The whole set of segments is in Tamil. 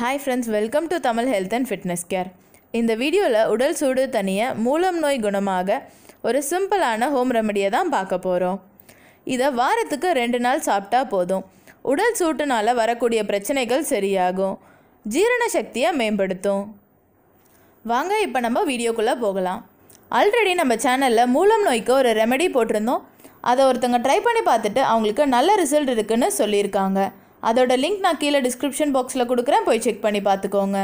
hi friends welcome to Tamil health and fitness care இந்த வீடியோவில் உடல் சூடு தனியை மூலம் நோய் குணமாக ஒரு சிம்பிளான ஹோம் ரெமடியை தான் பார்க்க போகிறோம் இதை வாரத்துக்கு ரெண்டு நாள் சாப்பிட்டா போதும் உடல் சூட்டுனால் வரக்கூடிய பிரச்சனைகள் சரியாகும் ஜீரண சக்தியை மேம்படுத்தும் வாங்க இப்போ நம்ம வீடியோக்குள்ளே போகலாம் ஆல்ரெடி நம்ம சேனலில் மூலம் நோய்க்கு ஒரு ரெமெடி போட்டிருந்தோம் அதை ஒருத்தங்க ட்ரை பண்ணி பார்த்துட்டு அவங்களுக்கு நல்ல ரிசல்ட் இருக்குதுன்னு சொல்லியிருக்காங்க அதோட லிங்க் நான் கீழே டிஸ்கிரிப்ஷன் பாக்ஸில் கொடுக்குறேன் போய் செக் பண்ணி பார்த்துக்கோங்க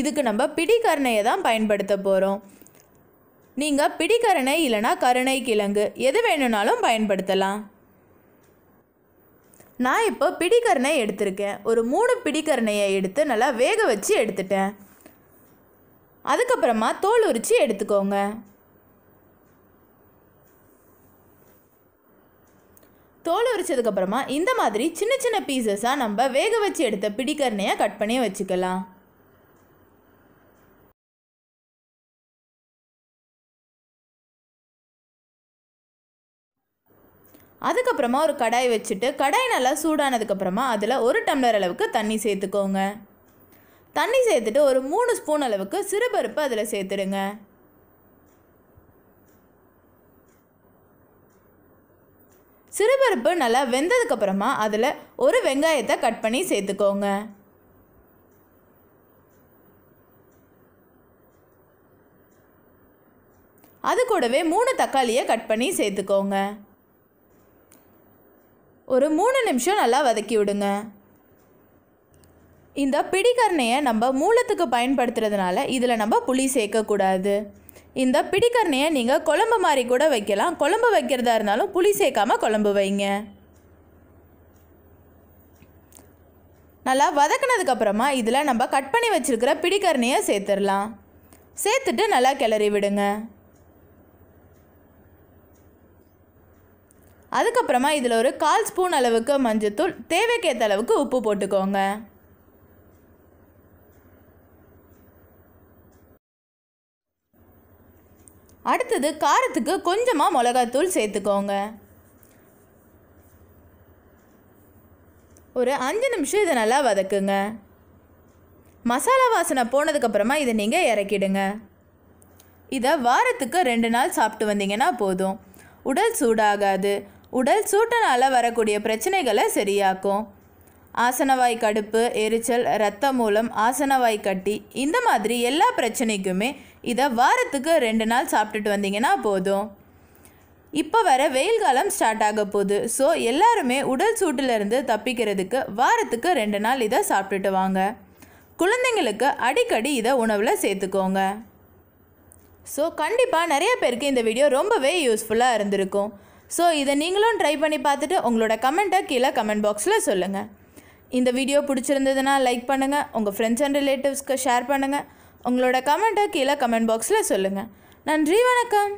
இதுக்கு நம்ம பிடிக்கரணையை தான் பயன்படுத்த போகிறோம் நீங்கள் பிடிக்கரணை இல்லைனா கருணை கிழங்கு எது வேணும்னாலும் பயன்படுத்தலாம் நான் இப்போ பிடிக்கரணை எடுத்திருக்கேன் ஒரு மூணு பிடிக்கரணையை எடுத்து நல்லா வேக வச்சு எடுத்துட்டேன் அதுக்கப்புறமா தோல் உரிச்சு எடுத்துக்கோங்க தோல் உரிச்சதுக்கப்புறமா இந்த மாதிரி சின்ன சின்ன பீசஸாக நம்ம வேக வச்சு எடுத்த பிடிக்கர்ணையாக கட் பண்ணி வச்சுக்கலாம் அதுக்கப்புறமா ஒரு கடாய் வச்சுட்டு கடாய் நல்லா சூடானதுக்கப்புறமா அதில் ஒரு டம்ளர் அளவுக்கு தண்ணி சேர்த்துக்கோங்க தண்ணி சேர்த்துட்டு ஒரு மூணு ஸ்பூன் அளவுக்கு சிறுபருப்பு அதில் சேர்த்துடுங்க சிறுபருப்பு நல்லா வெந்ததுக்கு அப்புறமா அதில் ஒரு வெங்காயத்தை கட் பண்ணி சேர்த்துக்கோங்க அது கூடவே மூணு தக்காளியை கட் பண்ணி சேர்த்துக்கோங்க ஒரு மூணு நிமிஷம் நல்லா வதக்கி விடுங்க இந்த பிடிக்கரணையை நம்ம மூலத்துக்கு பயன்படுத்துறதுனால இதில் நம்ம புளி சேர்க்கக்கூடாது இந்த பிடிக்கரணையை நீங்கள் குழம்பு மாதிரி கூட வைக்கலாம் குழம்பு வைக்கிறதா இருந்தாலும் புளி சேர்க்காமல் குழம்பு வைங்க நல்லா வதக்கினதுக்கப்புறமா இதில் நம்ம கட் பண்ணி வச்சுருக்கிற பிடிக்கரணையை சேர்த்துடலாம் சேர்த்துட்டு நல்லா கிளறி விடுங்க அதுக்கப்புறமா இதில் ஒரு கால் ஸ்பூன் அளவுக்கு மஞ்சத்தூள் தேவைக்கேற்ற அளவுக்கு உப்பு போட்டுக்கோங்க அடுத்தது காரத்துக்கு கொஞ்சமாக மிளகாத்தூள் சேர்த்துக்கோங்க ஒரு அஞ்சு நிமிஷம் இதை நல்லா வதக்குங்க மசாலா வாசனை போனதுக்கப்புறமா இதை நீங்கள் இறக்கிடுங்க இதை வாரத்துக்கு ரெண்டு நாள் சாப்பிட்டு வந்தீங்கன்னா போதும் உடல் சூடாகாது உடல் சூட்டனால் வரக்கூடிய பிரச்சனைகளை சரியாக்கும் ஆசனவாய் கடுப்பு எரிச்சல் இரத்த மூலம் ஆசனவாய் கட்டி இந்த மாதிரி எல்லா பிரச்சனைக்குமே இதை வாரத்துக்கு ரெண்டு நாள் சாப்பிட்டுட்டு வந்தீங்கன்னா போதும் இப்போ வர வெயில் காலம் ஸ்டார்ட் ஆக போகுது ஸோ எல்லாருமே உடல் சூட்டிலிருந்து தப்பிக்கிறதுக்கு வாரத்துக்கு ரெண்டு நாள் இதை சாப்பிட்டுட்டு வாங்க குழந்தைங்களுக்கு அடிக்கடி இதை உணவில் சேர்த்துக்கோங்க ஸோ கண்டிப்பாக நிறைய பேருக்கு இந்த வீடியோ ரொம்பவே யூஸ்ஃபுல்லாக இருந்திருக்கும் ஸோ இதை நீங்களும் ட்ரை பண்ணி பார்த்துட்டு உங்களோட கமெண்ட்டை கீழே கமெண்ட் பாக்ஸில் சொல்லுங்கள் இந்த வீடியோ பிடிச்சிருந்ததுன்னா லைக் பண்ணுங்கள் உங்கள் ஃப்ரெண்ட்ஸ் அண்ட் ரிலேட்டிவ்ஸ்க்கு ஷேர் பண்ணுங்கள் உங்களோட கமெண்ட்டை கீழே கமெண்ட் பாக்ஸில் சொல்லுங்கள் நன்றி வணக்கம்